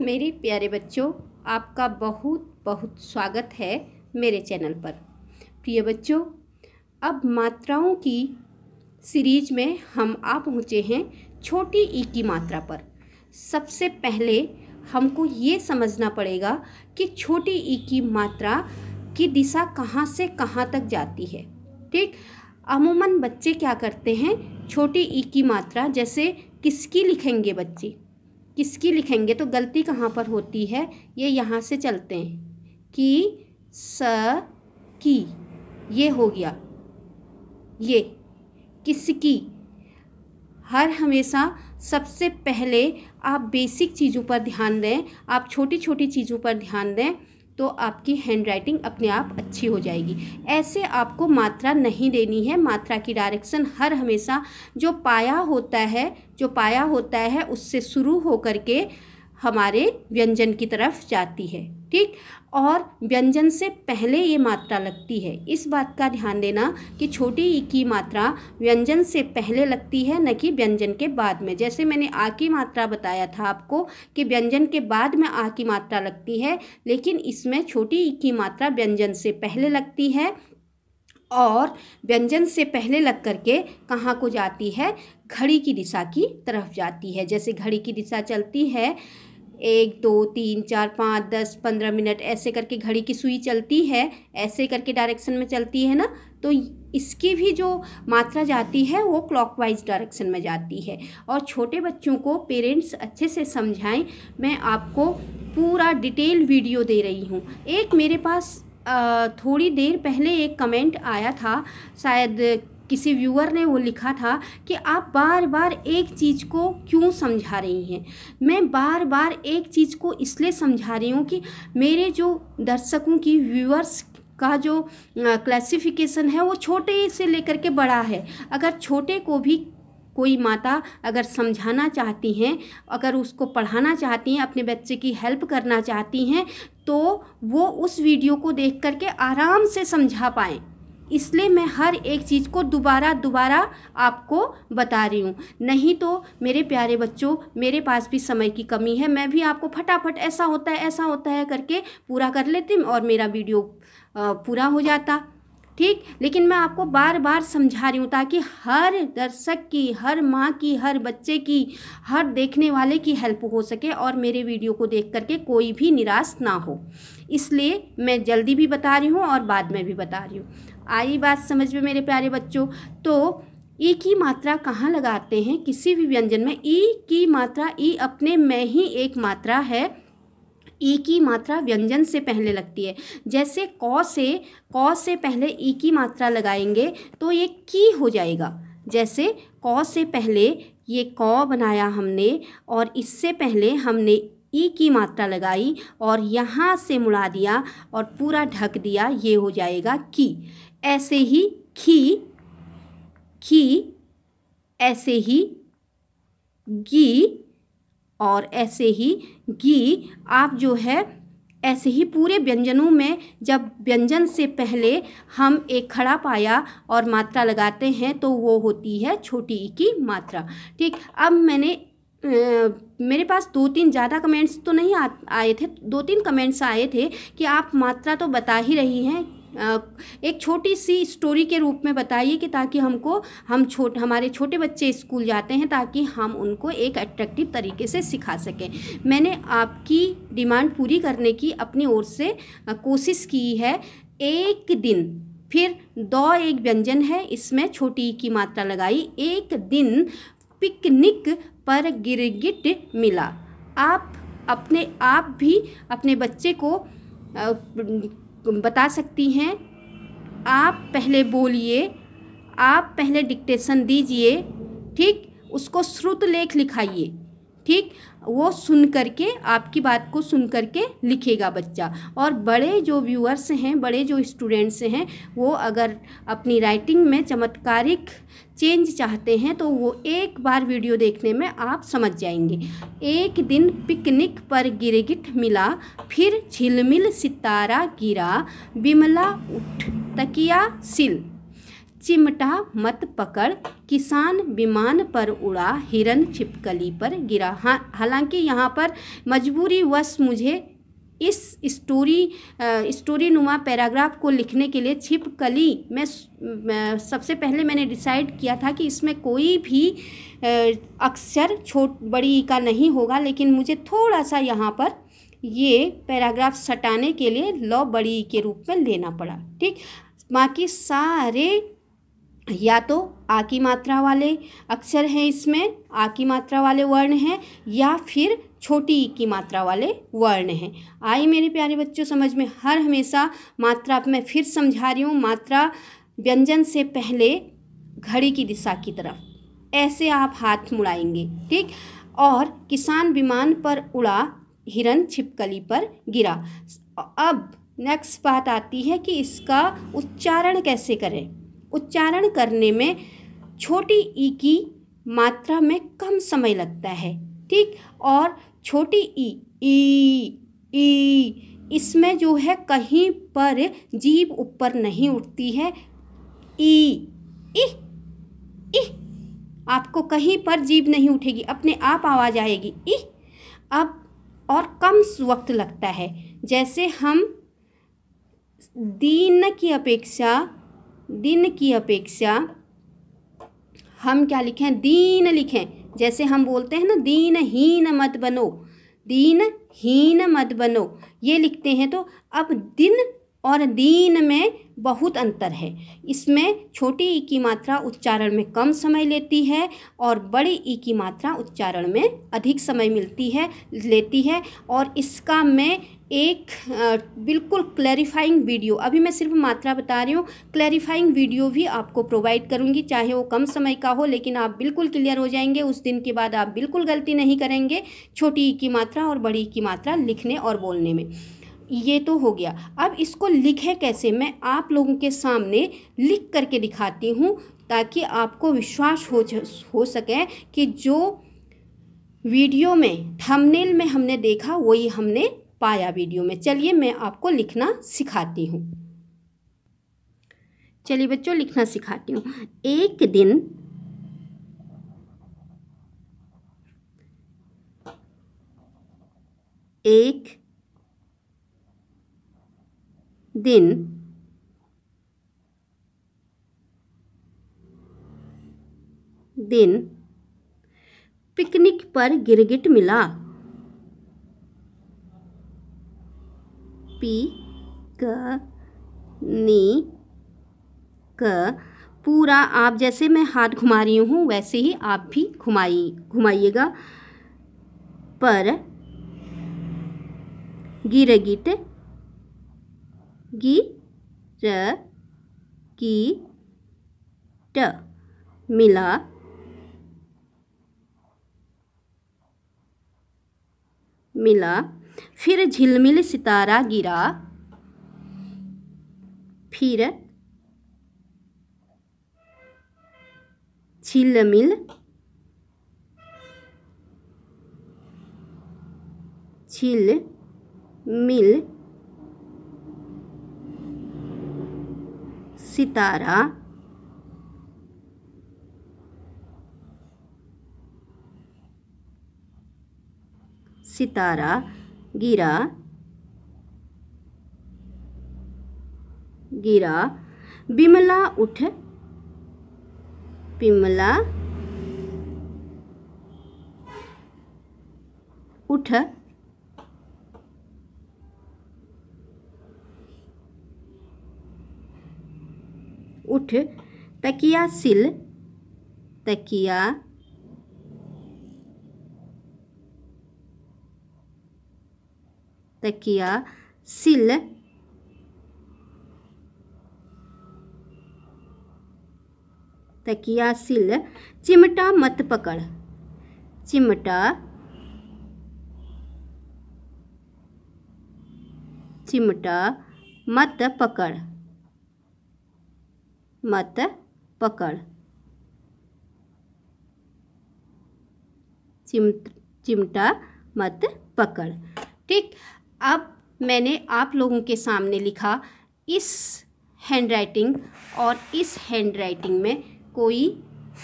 मेरे प्यारे बच्चों आपका बहुत बहुत स्वागत है मेरे चैनल पर प्रिय बच्चों अब मात्राओं की सीरीज में हम आ पहुँचे हैं छोटी ई की मात्रा पर सबसे पहले हमको ये समझना पड़ेगा कि छोटी ई की मात्रा की दिशा कहाँ से कहाँ तक जाती है ठीक अमूमन बच्चे क्या करते हैं छोटी ई की मात्रा जैसे किसकी लिखेंगे बच्चे किसकी लिखेंगे तो गलती कहाँ पर होती है ये यहाँ से चलते हैं कि स की ये हो गया ये किसकी हर हमेशा सबसे पहले आप बेसिक चीज़ों पर ध्यान दें आप छोटी छोटी चीज़ों पर ध्यान दें तो आपकी हैंड राइटिंग अपने आप अच्छी हो जाएगी ऐसे आपको मात्रा नहीं देनी है मात्रा की डायरेक्शन हर हमेशा जो पाया होता है जो पाया होता है उससे शुरू होकर के हमारे व्यंजन की तरफ जाती है ठीक और व्यंजन से पहले ये मात्रा लगती है इस बात का ध्यान देना कि छोटी ई की मात्रा व्यंजन से पहले लगती है न कि व्यंजन के बाद में जैसे मैंने आ की मात्रा बताया था आपको कि व्यंजन के बाद में आ की मात्रा लगती है लेकिन इसमें छोटी ई की मात्रा व्यंजन से पहले लगती है और व्यंजन से पहले लग कर के कहाँ को जाती है घड़ी की दिशा की तरफ जाती है जैसे घड़ी की दिशा चलती है एक दो तीन चार पाँच दस पंद्रह मिनट ऐसे करके घड़ी की सुई चलती है ऐसे करके डायरेक्शन में चलती है ना तो इसकी भी जो मात्रा जाती है वो क्लॉकवाइज डायरेक्शन में जाती है और छोटे बच्चों को पेरेंट्स अच्छे से समझाएं मैं आपको पूरा डिटेल वीडियो दे रही हूँ एक मेरे पास थोड़ी देर पहले एक कमेंट आया था शायद किसी व्यूअर ने वो लिखा था कि आप बार बार एक चीज़ को क्यों समझा रही हैं मैं बार बार एक चीज़ को इसलिए समझा रही हूँ कि मेरे जो दर्शकों की व्यूअर्स का जो क्लासिफिकेशन है वो छोटे से लेकर के बड़ा है अगर छोटे को भी कोई माता अगर समझाना चाहती हैं अगर उसको पढ़ाना चाहती हैं अपने बच्चे की हेल्प करना चाहती हैं तो वो उस वीडियो को देख करके आराम से समझा पाएँ इसलिए मैं हर एक चीज़ को दोबारा दोबारा आपको बता रही हूँ नहीं तो मेरे प्यारे बच्चों मेरे पास भी समय की कमी है मैं भी आपको फटाफट ऐसा होता है ऐसा होता है करके पूरा कर लेती हूँ और मेरा वीडियो पूरा हो जाता ठीक लेकिन मैं आपको बार बार समझा रही हूँ ताकि हर दर्शक की हर माँ की हर बच्चे की हर देखने वाले की हेल्प हो सके और मेरे वीडियो को देख करके कोई भी निराश ना हो इसलिए मैं जल्दी भी बता रही हूँ और बाद में भी बता रही हूँ आई बात समझ में मेरे प्यारे बच्चों तो ई की मात्रा कहाँ लगाते हैं किसी भी व्यंजन में ई की मात्रा ई अपने में ही एक मात्रा है ई की मात्रा व्यंजन से पहले लगती है जैसे क से क से पहले ई की मात्रा लगाएंगे तो ये की हो जाएगा जैसे क से पहले ये क बनाया हमने और इससे पहले हमने ई की मात्रा लगाई और यहाँ से मुड़ा दिया और पूरा ढक दिया ये हो जाएगा की ऐसे ही खी खी ऐसे ही गी और ऐसे ही गी आप जो है ऐसे ही पूरे व्यंजनों में जब व्यंजन से पहले हम एक खड़ा पाया और मात्रा लगाते हैं तो वो होती है छोटी ई की मात्रा ठीक अब मैंने मेरे पास दो तीन ज़्यादा कमेंट्स तो नहीं आ, आए थे दो तीन कमेंट्स आए थे कि आप मात्रा तो बता ही रही हैं एक छोटी सी स्टोरी के रूप में बताइए कि ताकि हमको हम छोट हमारे छोटे बच्चे स्कूल जाते हैं ताकि हम उनको एक अट्रैक्टिव तरीके से सिखा सकें मैंने आपकी डिमांड पूरी करने की अपनी ओर से कोशिश की है एक दिन फिर दो एक व्यंजन है इसमें छोटी की मात्रा लगाई एक दिन पिकनिक पर गिरगिट मिला आप अपने आप भी अपने बच्चे को बता सकती हैं आप पहले बोलिए आप पहले डिक्टेशन दीजिए ठीक उसको श्रुत लेख लिखाइए ठीक वो सुन करके आपकी बात को सुन करके लिखेगा बच्चा और बड़े जो व्यूअर्स हैं बड़े जो स्टूडेंट्स हैं वो अगर अपनी राइटिंग में चमत्कारिक चेंज चाहते हैं तो वो एक बार वीडियो देखने में आप समझ जाएंगे एक दिन पिकनिक पर गिरगिट मिला फिर झिलमिल सितारा गिरा बिमला उठ तकिया सिल चिमटा मत पकड़ किसान विमान पर उड़ा हिरन छिपकली पर गिरा हाँ हालांकि यहाँ पर मजबूरी वश मुझे इस स्टोरी स्टोरी नुमा पैराग्राफ को लिखने के लिए छिपकली मैं, सबसे पहले मैंने डिसाइड किया था कि इसमें कोई भी अक्षर छोट बड़ी का नहीं होगा लेकिन मुझे थोड़ा सा यहाँ पर ये पैराग्राफ सटाने के लिए लॉ बड़ी के रूप में लेना पड़ा ठीक बाकी सारे या तो आ की मात्रा वाले अक्षर हैं इसमें आ की मात्रा वाले वर्ण हैं या फिर छोटी ई की मात्रा वाले वर्ण हैं आई मेरे प्यारे बच्चों समझ में हर हमेशा मात्रा मैं फिर समझा रही हूँ मात्रा व्यंजन से पहले घड़ी की दिशा की तरफ ऐसे आप हाथ मुड़ाएंगे ठीक और किसान विमान पर उड़ा हिरन छिपकली पर गिरा अब नेक्स्ट बात आती है कि इसका उच्चारण कैसे करें उच्चारण करने में छोटी ई की मात्रा में कम समय लगता है ठीक और छोटी ई ई ई इसमें जो है कहीं पर जीभ ऊपर नहीं उठती है ई ई ई आपको कहीं पर जीभ नहीं उठेगी अपने आप आवाज़ आएगी ई अब और कम वक्त लगता है जैसे हम दीन की अपेक्षा दिन की अपेक्षा हम क्या लिखें दीन लिखें जैसे हम बोलते हैं ना दीनहीन मत बनो दीन हीन मत बनो ये लिखते हैं तो अब दिन और दीन में बहुत अंतर है इसमें छोटी ई की मात्रा उच्चारण में कम समय लेती है और बड़ी ई की मात्रा उच्चारण में अधिक समय मिलती है लेती है और इसका मैं एक बिल्कुल क्लैरिफाइंग वीडियो अभी मैं सिर्फ मात्रा बता रही हूँ क्लैरिफाइंग वीडियो भी आपको प्रोवाइड करूँगी चाहे वो कम समय का हो लेकिन आप बिल्कुल क्लियर हो जाएंगे उस दिन के बाद आप बिल्कुल गलती नहीं करेंगे छोटी की मात्रा और बड़ी की मात्रा लिखने और बोलने में ये तो हो गया अब इसको लिखें कैसे मैं आप लोगों के सामने लिख करके दिखाती हूँ ताकि आपको विश्वास हो हो सके कि जो वीडियो में थंबनेल में हमने देखा वही हमने पाया वीडियो में चलिए मैं आपको लिखना सिखाती हूँ चलिए बच्चों लिखना सिखाती हूँ एक दिन एक दिन दिन पिकनिक पर गिरगिट मिला पी क नी क पूरा आप जैसे मैं हाथ घुमा रही हूँ वैसे ही आप भी घुमाई घुमाइएगा पर गिट गि र की ट मिला मिला फिर झिलमिल सितारा गिरा फिर झिलमिल झिल मिल सितारा सितारा गिरा गिरा बिमला उठ बिमला उठ उठ तकिया सिल तकिया तकिया सिल तकिया सिल चिमटा मत पकड़ चिमटा चिमटा मत पकड़ मत पकड़ चिम चिमटा मत पकड़ ठीक अब मैंने आप लोगों के सामने लिखा इस हैंड राइटिंग और इस हैंड राइटिंग में कोई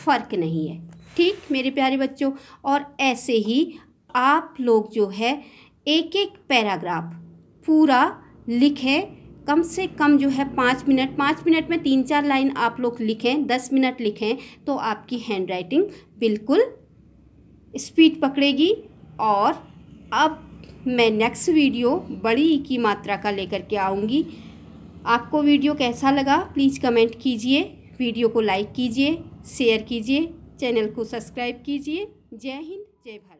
फ़र्क नहीं है ठीक मेरे प्यारे बच्चों और ऐसे ही आप लोग जो है एक एक पैराग्राफ पूरा लिखें कम से कम जो है पाँच मिनट पाँच मिनट में तीन चार लाइन आप लोग लिखें दस मिनट लिखें तो आपकी हैंड राइटिंग बिल्कुल स्पीड पकड़ेगी और अब मैं नेक्स्ट वीडियो बड़ी ई की मात्रा का लेकर के आऊँगी आपको वीडियो कैसा लगा प्लीज़ कमेंट कीजिए वीडियो को लाइक कीजिए शेयर कीजिए चैनल को सब्सक्राइब कीजिए जय हिंद जय भारत